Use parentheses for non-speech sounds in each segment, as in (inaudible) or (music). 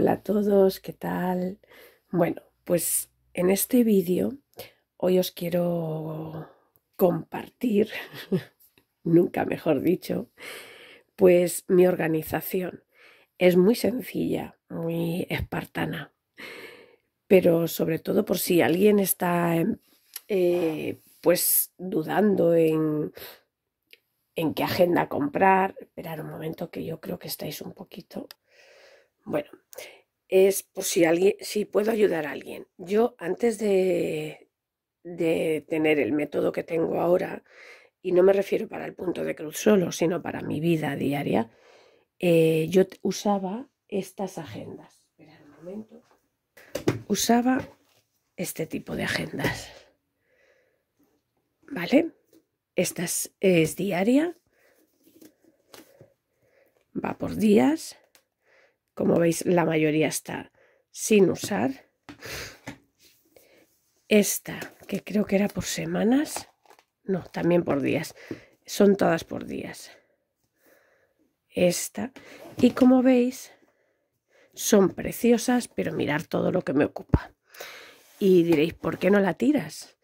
Hola a todos, ¿qué tal? Mm. Bueno, pues en este vídeo hoy os quiero compartir, (laughs) nunca mejor dicho, pues mi organización. Es muy sencilla, muy espartana, pero sobre todo por si alguien está eh, pues dudando en, en qué agenda comprar. Esperar un momento que yo creo que estáis un poquito bueno, es por si alguien, si puedo ayudar a alguien. Yo antes de, tener el método que tengo ahora, y no me refiero para el punto de cruz solo, sino para mi vida diaria, eh, yo usaba estas agendas. Espera un momento. Usaba este tipo de agendas. ¿Vale? Esta es diaria. Va por días. Como veis, la mayoría está sin usar. Esta, que creo que era por semanas. No, también por días. Son todas por días. Esta. Y como veis, son preciosas, pero mirar todo lo que me ocupa. Y diréis, ¿por qué no la tiras?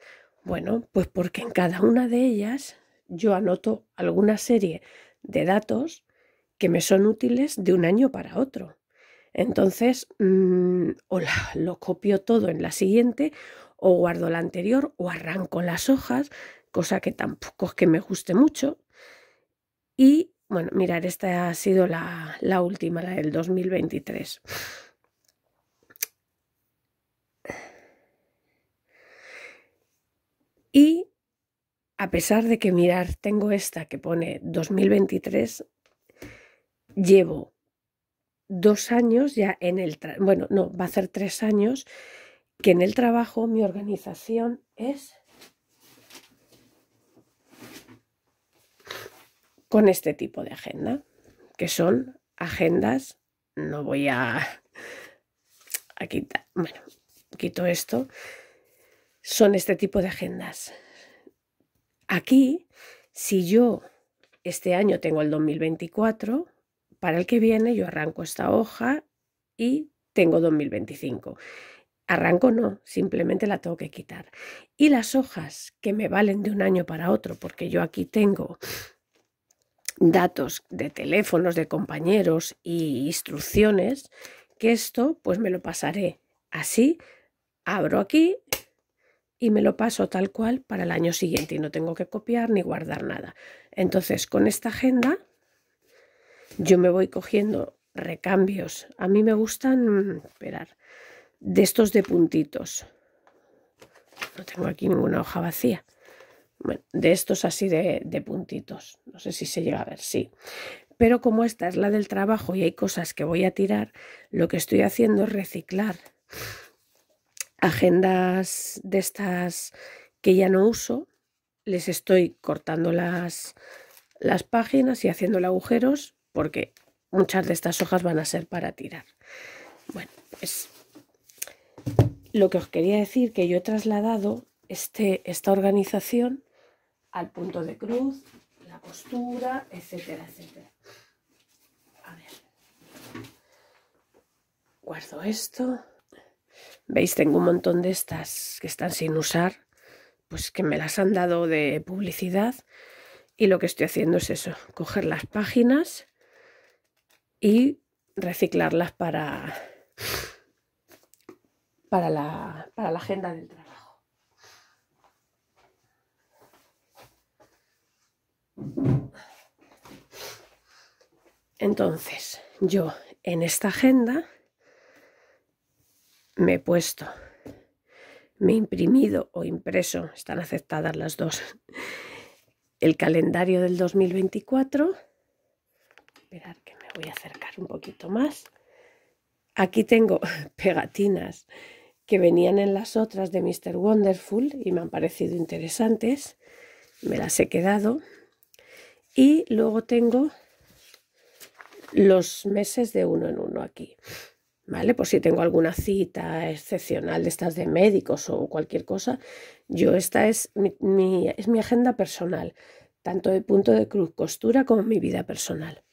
Bueno, pues porque en cada una de ellas yo anoto alguna serie de datos que me son útiles de un año para otro. Entonces, mm, o lo copio todo en la siguiente, o guardo la anterior, o arranco las hojas, cosa que tampoco es que me guste mucho. Y bueno, mirar, esta ha sido la, la última, la del 2023. Y a pesar de que mirar, tengo esta que pone 2023, llevo dos años ya en el, bueno, no, va a ser tres años que en el trabajo mi organización es con este tipo de agenda, que son agendas, no voy a, aquí bueno, quito esto, son este tipo de agendas. Aquí, si yo este año tengo el 2024, para el que viene yo arranco esta hoja y tengo 2025. Arranco no, simplemente la tengo que quitar. Y las hojas que me valen de un año para otro, porque yo aquí tengo datos de teléfonos de compañeros e instrucciones, que esto pues me lo pasaré así, abro aquí y me lo paso tal cual para el año siguiente y no tengo que copiar ni guardar nada. Entonces con esta agenda yo me voy cogiendo recambios. A mí me gustan, esperar, de estos de puntitos. No tengo aquí ninguna hoja vacía. de estos así de, de puntitos. No sé si se llega a ver, sí. Pero como esta es la del trabajo y hay cosas que voy a tirar, lo que estoy haciendo es reciclar agendas de estas que ya no uso. Les estoy cortando las, las páginas y haciendo agujeros porque muchas de estas hojas van a ser para tirar. Bueno, pues lo que os quería decir que yo he trasladado este, esta organización al punto de cruz, la costura, etcétera, etcétera. A ver. Guardo esto. Veis, tengo un montón de estas que están sin usar, pues que me las han dado de publicidad. Y lo que estoy haciendo es eso, coger las páginas y reciclarlas para, para, la, agenda del trabajo. Entonces, yo en esta agenda me he puesto, me he imprimido o impreso, están aceptadas las dos, el calendario del 2024. Esperar que voy a acercar un poquito más. Aquí tengo (laughs) pegatinas que venían en las otras de Mr. Wonderful y me han parecido interesantes. Me las he quedado. Y luego tengo los meses de uno en uno aquí. ¿Vale? Por si tengo alguna cita excepcional de estas de médicos o cualquier cosa. Yo esta es mi, es mi agenda personal, tanto de punto de cruz costura como mi vida personal.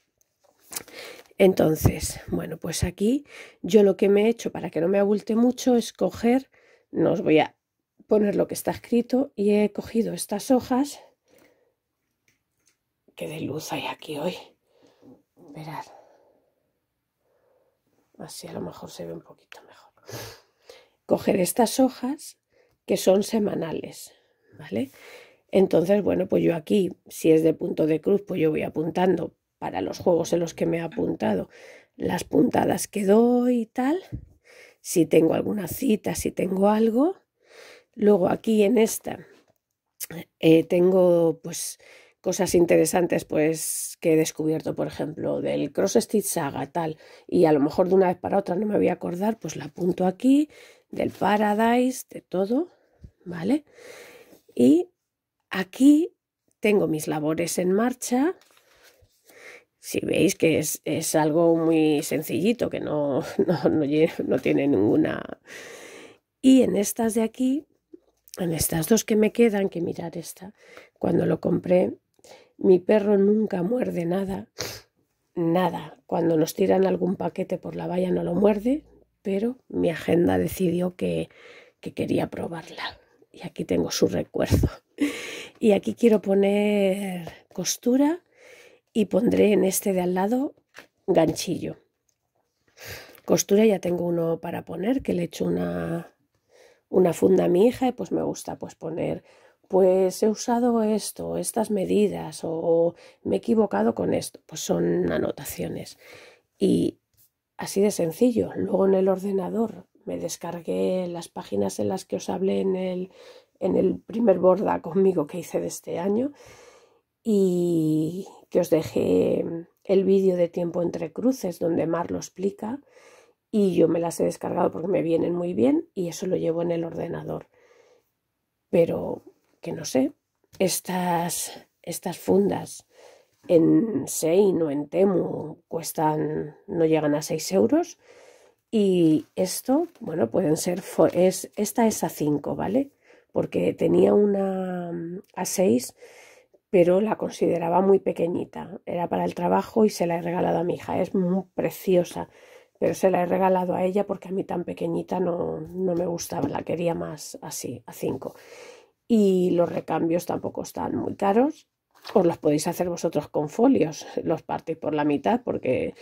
Entonces, bueno, pues aquí yo lo que me he hecho para que no me abulte mucho es coger, no os voy a poner lo que está escrito, y he cogido estas hojas, que de luz hay aquí hoy, Verás. así a lo mejor se ve un poquito mejor. Coger estas hojas que son semanales, ¿vale? Entonces, bueno, pues yo aquí, si es de punto de cruz, pues yo voy apuntando para los juegos en los que me he apuntado, las puntadas que doy y tal, si tengo alguna cita, si tengo algo. Luego aquí en esta eh, tengo pues cosas interesantes pues que he descubierto, por ejemplo, del Cross Stitch Saga tal, y a lo mejor de una vez para otra no me voy a acordar, pues la apunto aquí, del Paradise, de todo, ¿vale? Y aquí tengo mis labores en marcha, si veis que es, algo muy sencillito, que no, (laughs) no, tiene ninguna... Y en estas de aquí, en estas dos que me quedan, que mirar esta, cuando lo compré, mi perro nunca muerde nada, nada. Cuando nos tiran algún paquete por la valla no lo muerde, pero mi agenda decidió que quería probarla. Y aquí tengo su recuerdo. (laughs) Y aquí quiero poner costura y pondré en este de al lado ganchillo. Costura ya tengo uno para poner, que le he hecho una, una funda a mi hija y pues me gusta pues poner, pues he usado esto, estas medidas o me he equivocado con esto. Pues son anotaciones. Y así de sencillo. Luego en el ordenador me descargué las páginas en las que os hablé en el, en el primer borda (laughs) conmigo que hice de este año y os dejé mm, el vídeo de tiempo entre cruces donde Mar lo explica y yo me las he descargado porque me vienen muy bien y eso lo llevo en el ordenador. Pero que no sé, estas, estas fundas en Sein o en Temu cuestan, no llegan a 6 euros y esto, bueno, pueden ser, es, esta es a 5, ¿vale? Porque tenía una mm, a 6 pero la consideraba muy pequeñita. Era para el trabajo y se la he regalado a mi hija. Es muy preciosa, pero se la he regalado a ella porque a mí tan pequeñita no, me gustaba. La quería más así, a cinco. Y los recambios tampoco están muy caros. Os los podéis hacer vosotros con folios. Los partís por la mitad porque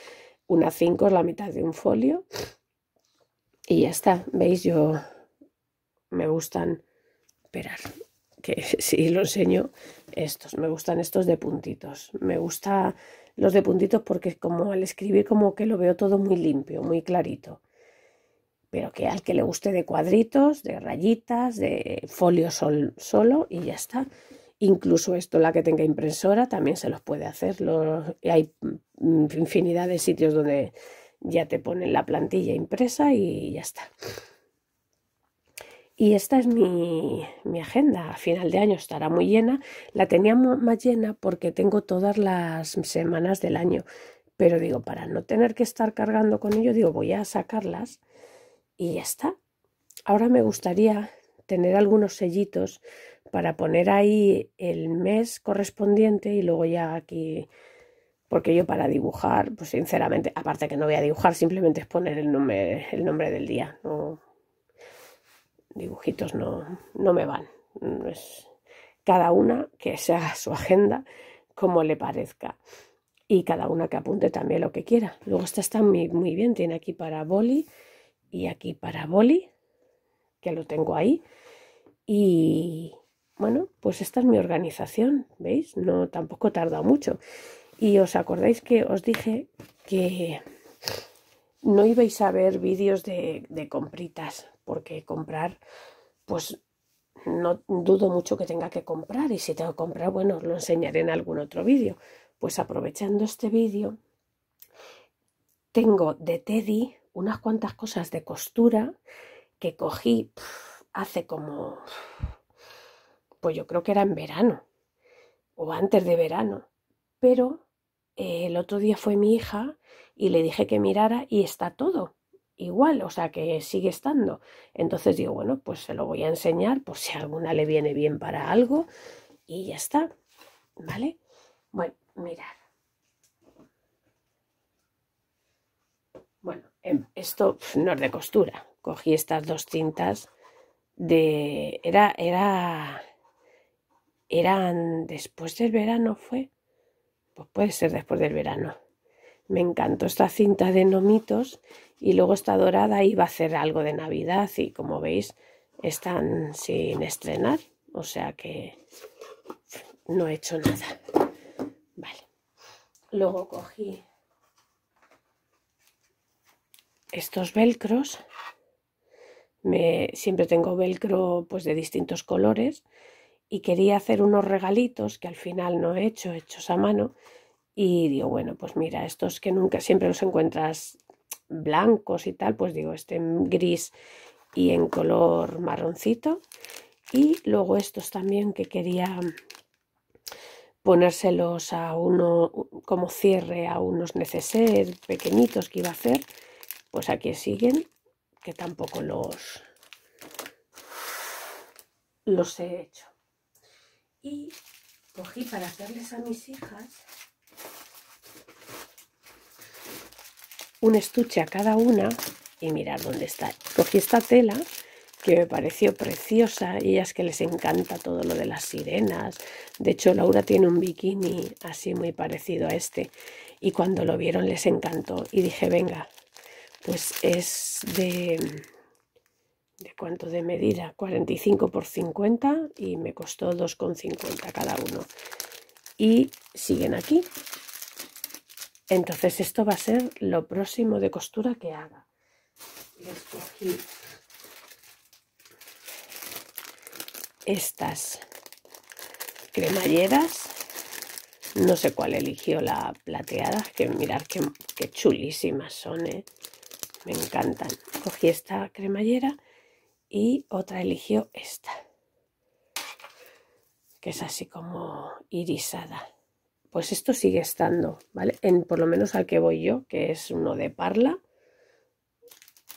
una cinco es la mitad de un folio. Y ya está. ¿Veis? Yo me gustan. Esperar que (laughs) si lo enseño, estos, me gustan estos de puntitos, me gusta los de puntitos porque como al escribir como que lo veo todo muy limpio, muy clarito. Pero que al que le guste de cuadritos, de rayitas, de folio solo y ya está. Incluso esto, la que tenga impresora, también se los puede hacer. Los, hay mm, infinidad de sitios donde ya te ponen la plantilla impresa y ya está. Y esta es mi, mi, agenda. A final de año estará muy llena. La tenía más llena porque tengo todas las semanas del año. Pero digo, para no tener que estar cargando con ello, digo, voy a sacarlas y ya está. Ahora me gustaría tener algunos sellitos para poner ahí el mes correspondiente y luego ya aquí, porque yo para dibujar, pues sinceramente, aparte que no voy a dibujar, simplemente es poner el nombre, el nombre del día. No, dibujitos no, me van. Es cada una que sea su agenda como le parezca. Y cada una que apunte también lo que quiera. Luego esta está muy, bien. Tiene aquí para boli y aquí para boli, que lo tengo ahí. Y bueno, pues esta es mi organización, ¿veis? No, tampoco tardado mucho. Y os acordáis que os dije que no ibais a ver vídeos de, de compritas porque comprar, pues no dudo mucho que tenga que comprar y si tengo que comprar, bueno, os lo enseñaré en algún otro vídeo. Pues aprovechando este vídeo, tengo de Teddy unas cuantas cosas de costura que cogí hace como, pues yo creo que era en verano o antes de verano, pero eh, el otro día fue mi hija y le dije que mirara y está todo igual, o sea que sigue estando. Entonces digo, bueno, pues se lo voy a enseñar por si alguna le viene bien para algo y ya está, ¿vale? Bueno, mirad. Bueno, em, esto no es de costura. Cogí estas dos cintas de... Era, era... Eran después del verano, fue. Pues puede ser después del verano. Me encantó esta cinta de nomitos y luego esta dorada iba a hacer algo de Navidad y como veis están sin estrenar, o sea que no he hecho nada. Vale. Luego cogí estos velcros. Me, siempre tengo velcro pues de distintos colores y quería hacer unos regalitos que al final no he hecho, hechos a mano, y digo, bueno, pues mira, estos que nunca siempre los encuentras blancos y tal, pues digo, este en gris y en color marroncito. Y luego estos también que quería ponérselos a uno como cierre a unos neceser pequeñitos que iba a hacer, pues aquí siguen, que tampoco los, los he hecho. Y cogí para hacerles a mis hijas un estuche a cada una y mirar dónde está. Cogí esta tela que me pareció preciosa y es que les encanta todo lo de las sirenas. De hecho, Laura tiene un bikini así muy parecido a este y cuando lo vieron les encantó y dije, venga, pues es de... ¿De cuánto de medida? 45 por 50 y me costó 2,50 cada uno. Y siguen aquí, entonces esto va a ser lo próximo de costura que haga. Les cogí estas cremalleras. No sé cuál eligió la plateada, que mirar qué, chulísimas son, ¿eh? me encantan. Cogí esta cremallera y otra eligió esta, que es así como irisada pues esto sigue estando, ¿vale? En, por lo menos al que voy yo, que es uno de Parla.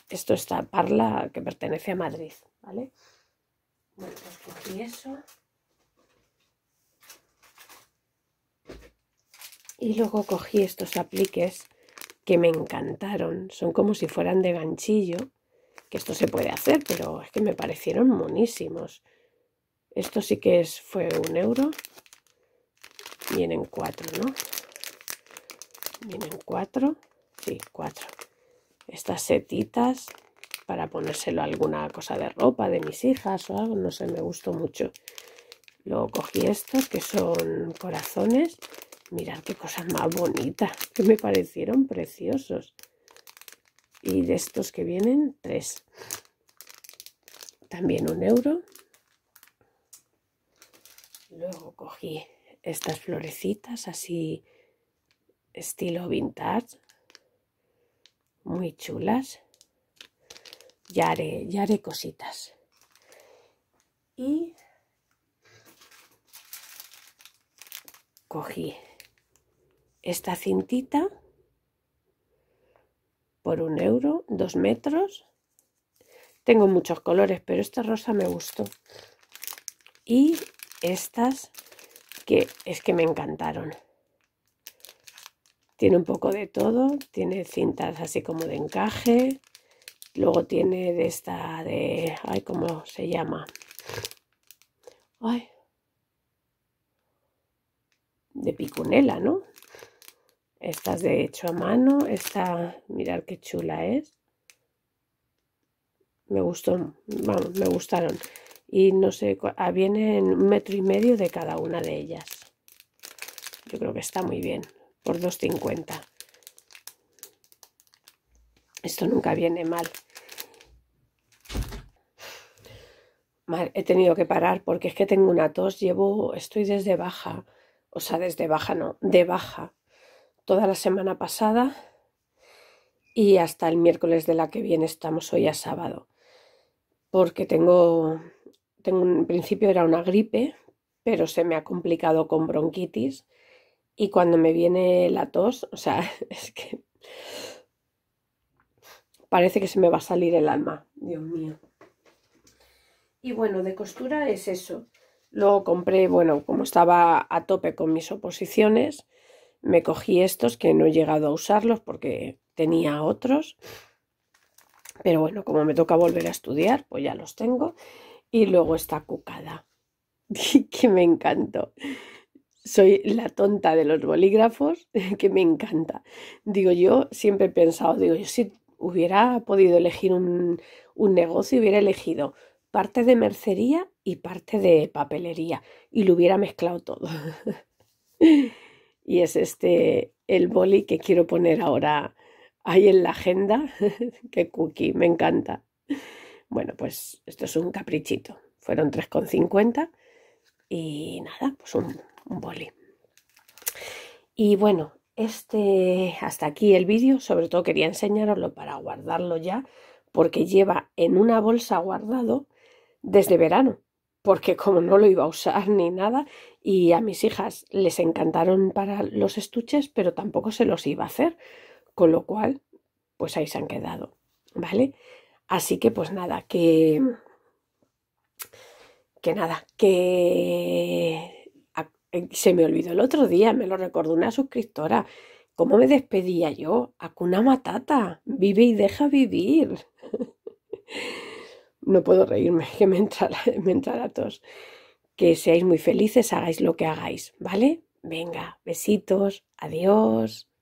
Esto está Parla, que pertenece a Madrid, ¿vale? Bueno, pues eso. Y luego cogí estos apliques que me encantaron. Son como si fueran de ganchillo. Que esto se puede hacer, pero es que me parecieron monísimos. Esto sí que es, fue un euro vienen cuatro, ¿no? Vienen cuatro, sí, cuatro. Estas setitas para ponérselo a alguna cosa de ropa de mis hijas o algo, no sé, me gustó mucho. Luego cogí estos que son corazones. Mirad qué cosas más bonitas, que me parecieron preciosos. Y de estos que vienen, tres. También un euro. Luego cogí estas florecitas así estilo vintage muy chulas ya haré, ya haré cositas y cogí esta cintita por un euro, dos metros tengo muchos colores pero esta rosa me gustó y estas que es que me encantaron. Tiene un poco de todo, tiene cintas así como de encaje, luego tiene de esta de, ay, ¿cómo se llama? Ay, de picunela, ¿no? estas de hecho a mano, esta, mirad qué chula es. Me gustó, vamos, me gustaron y no sé, ah, vienen un metro y medio de cada una de ellas. Yo creo que está muy bien, por 2,50. Esto nunca viene mal. He tenido que parar porque es que tengo una tos, llevo, estoy desde baja, o sea, desde baja no, de baja, toda la semana pasada y hasta el miércoles de la que viene estamos hoy a sábado, porque tengo en principio era una gripe, pero se me ha complicado con bronquitis y cuando me viene la tos, o sea, (laughs) es que parece que se me va a salir el alma, Dios mío. Y bueno, de costura es eso. Luego compré, bueno, como estaba a tope con mis oposiciones, me cogí estos que no he llegado a usarlos porque tenía otros. Pero bueno, como me toca volver a estudiar, pues ya los tengo. Y luego está cucada, (laughs) que me encantó. Soy la tonta de los bolígrafos, (laughs) que me encanta. Digo, yo siempre he pensado, digo, yo si hubiera podido elegir un, un negocio, hubiera elegido parte de mercería y parte de papelería y lo hubiera mezclado todo. (laughs) y es este el boli que quiero poner ahora ahí en la agenda, que cookie, me encanta. Bueno, pues esto es un caprichito. Fueron 3,50 y nada, pues un, boli. Y bueno, este hasta aquí el vídeo. Sobre todo quería enseñaroslo para guardarlo ya, porque lleva en una bolsa guardado desde verano porque como no lo iba a usar ni nada, y a mis hijas les encantaron para los estuches, pero tampoco se los iba a hacer, con lo cual, pues ahí se han quedado, ¿vale? Así que pues nada, que, mm. que nada, que eh, se me olvidó el otro día, me lo recordó una suscriptora. ¿Cómo me despedía yo? Acuna Matata, vive y deja vivir. (laughs) no puedo reírme, que me entra, (laughs) me entra la tos. Que seáis muy felices, hagáis lo que hagáis, ¿vale? Venga, besitos, adiós.